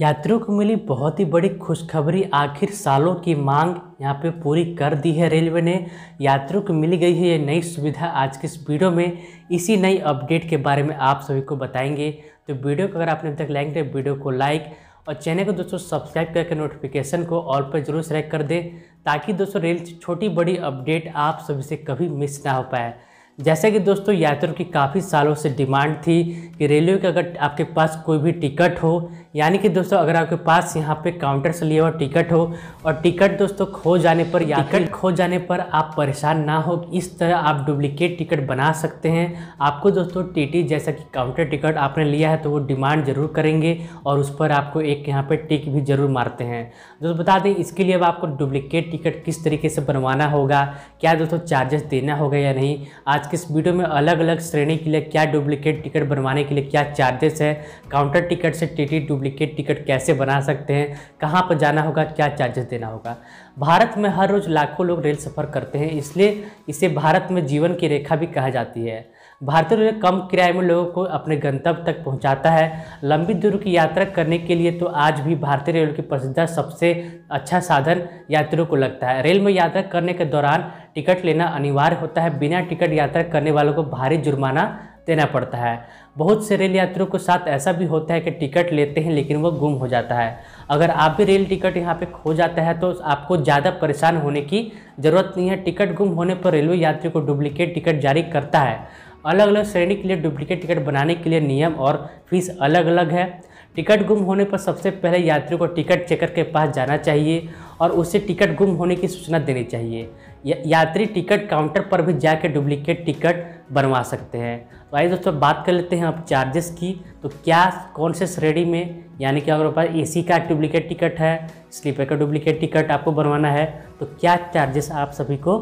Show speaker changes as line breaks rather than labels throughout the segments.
यात्रियों को मिली बहुत ही बड़ी खुशखबरी आखिर सालों की मांग यहाँ पे पूरी कर दी है रेलवे ने यात्रियों को मिली गई है ये नई सुविधा आज के इस वीडियो में इसी नई अपडेट के बारे में आप सभी को बताएंगे तो वीडियो को अगर आपने अभी तक लाइक तो वीडियो को लाइक और चैनल को दोस्तों सब्सक्राइब करके नोटिफिकेशन को ऑल पर जरूर सेलेक्ट कर दें ताकि दोस्तों रेल छोटी बड़ी अपडेट आप सभी से कभी मिस ना हो पाए जैसे कि दोस्तों यात्रियों की काफ़ी सालों से डिमांड थी कि रेलवे का अगर आपके पास कोई भी टिकट हो यानी कि दोस्तों अगर आपके पास यहाँ पे काउंटर से लिया हुआ टिकट हो और टिकट दोस्तों खो जाने पर या टिकट खो जाने पर आप परेशान ना हो इस तरह आप डुप्लीकेट टिकट बना सकते हैं आपको दोस्तों टीटी जैसा कि काउंटर टिकट आपने लिया है तो वो डिमांड ज़रूर करेंगे और उस पर आपको एक यहाँ पर टिक भी ज़रूर मारते हैं दोस्तों बता दें इसके लिए अब आपको डुप्लीकेट टिकट किस तरीके से बनवाना होगा क्या दोस्तों चार्जेस देना होगा या नहीं आज के इस वीडियो में अलग अलग श्रेणी के लिए क्या डुप्लीकेट टिकट बनवाने के लिए क्या चार्जेस है काउंटर टिकट से टीटी डुप्लीकेट टिकट कैसे बना सकते हैं कहाँ पर जाना होगा क्या चार्जेस देना होगा भारत में हर रोज़ लाखों लोग रेल सफ़र करते हैं इसलिए इसे भारत में जीवन की रेखा भी कहा जाती है भारतीय रेल कम किराए में लोगों को अपने गंतव्य तक पहुंचाता है लंबी दूर की यात्रा करने के लिए तो आज भी भारतीय रेल की प्रसिद्ध सबसे अच्छा साधन यात्रियों को लगता है रेल में यात्रा करने के दौरान टिकट लेना अनिवार्य होता है बिना टिकट यात्रा करने वालों को भारी जुर्माना देना पड़ता है बहुत से रेल यात्रियों के साथ ऐसा भी होता है कि टिकट लेते हैं लेकिन वो गुम हो जाता है अगर आप भी रेल टिकट यहाँ पे खो जाता है तो आपको ज़्यादा परेशान होने की ज़रूरत नहीं है टिकट गुम होने पर रेलवे यात्री को डुप्लीकेट टिकट जारी करता है अलग अलग श्रेणी के लिए डुप्लीकेट टिकट बनाने के लिए नियम और फीस अलग अलग है टिकट गुम होने पर सबसे पहले यात्रियों को टिकट चेकर के पास जाना चाहिए और उसे टिकट गुम होने की सूचना देनी चाहिए या, यात्री टिकट काउंटर पर भी जाकर डुप्लीकेट टिकट बनवा सकते हैं तो आइए दोस्तों बात कर लेते हैं अब चार्जेस की तो क्या कौन से श्रेणी में यानी कि अगर पास ए का डुप्लीकेट टिकट है स्लीपर का डुप्लीकेट टिकट आपको बनवाना है तो क्या चार्जेस आप सभी को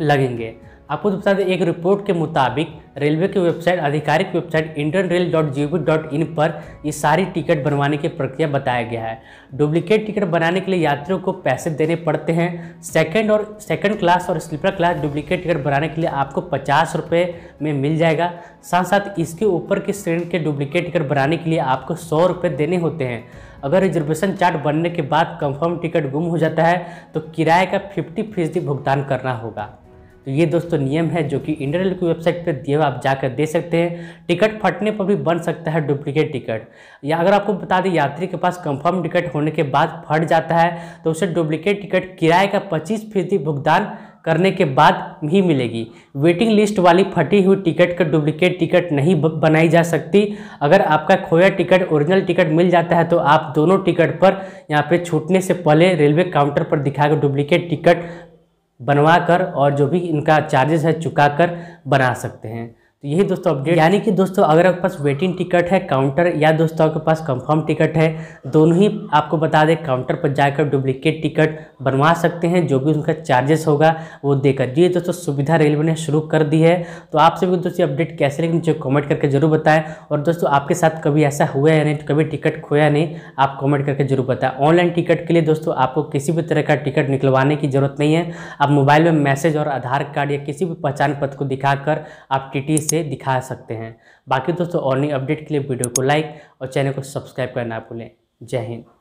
लगेंगे आपको तो बता दें एक रिपोर्ट के मुताबिक रेलवे की वेबसाइट आधिकारिक website Indian rail dot G dot in पर ये सारी टिकट बनवाने की प्रक्रिया बताया गया है डुप्लीकेट टिकट बनाने के लिए यात्रियों को पैसे देने पड़ते हैं सेकंड और सेकंड क्लास और स्लीपर क्लास डुप्लीकेट टिकट बनाने के लिए आपको पचास रुपये में मिल जाएगा साथ साथ इसके ऊपर की श्रेणी के डुप्लीकेट टिकट बनाने के लिए आपको सौ रुपये देने होते हैं अगर रिजर्वेशन चार्ट बनने के बाद कंफर्म टिकट गुम हो जाता है तो किराए का फिफ्टी फीसदी भुगतान करना होगा तो ये दोस्तों नियम है जो कि इंडियन की वेबसाइट पर दिए हुए आप जाकर दे सकते हैं टिकट फटने पर भी बन सकता है डुप्लीकेट टिकट या अगर आपको बता दें यात्री के पास कंफर्म टिकट होने के बाद फट जाता है तो उसे डुप्लीकेट टिकट किराए का पच्चीस फीसदी भुगतान करने के बाद ही मिलेगी वेटिंग लिस्ट वाली फटी हुई टिकट का डुप्लीकेट टिकट नहीं बनाई जा सकती अगर आपका खोया टिकट ओरिजिनल टिकट मिल जाता है तो आप दोनों टिकट पर यहाँ पे छूटने से पहले रेलवे काउंटर पर दिखाकर डुप्लीकेट टिकट बनवा कर और जो भी इनका चार्जेस है चुका कर बना सकते हैं तो यही दोस्तों अपडेट यानी कि दोस्तों अगर आपके पास वेटिंग टिकट है काउंटर या दोस्तों आपके पास कंफर्म टिकट है दोनों ही आपको बता दें काउंटर पर जाकर डुप्लीकेट टिकट बनवा सकते हैं जो भी उनका चार्जेस होगा वो देकर ये दोस्तों सुविधा रेलवे ने शुरू कर दी है तो आप सभी दोस्तों अपडेट कैसे लेकिन मुझे कॉमेंट करके जरूर बताएं और दोस्तों आपके साथ कभी ऐसा हुआ या नहीं तो कभी टिकट खोया नहीं आप कॉमेंट करके जरूर बताएं ऑनलाइन टिकट के लिए दोस्तों आपको किसी भी तरह का टिकट निकलवाने की जरूरत नहीं है आप मोबाइल में मैसेज और आधार कार्ड या किसी भी पहचान पत्र को दिखाकर आप टी से से दिखा सकते हैं बाकी दोस्तों नई अपडेट के लिए वीडियो को लाइक और चैनल को सब्सक्राइब करना भूलें जय हिंद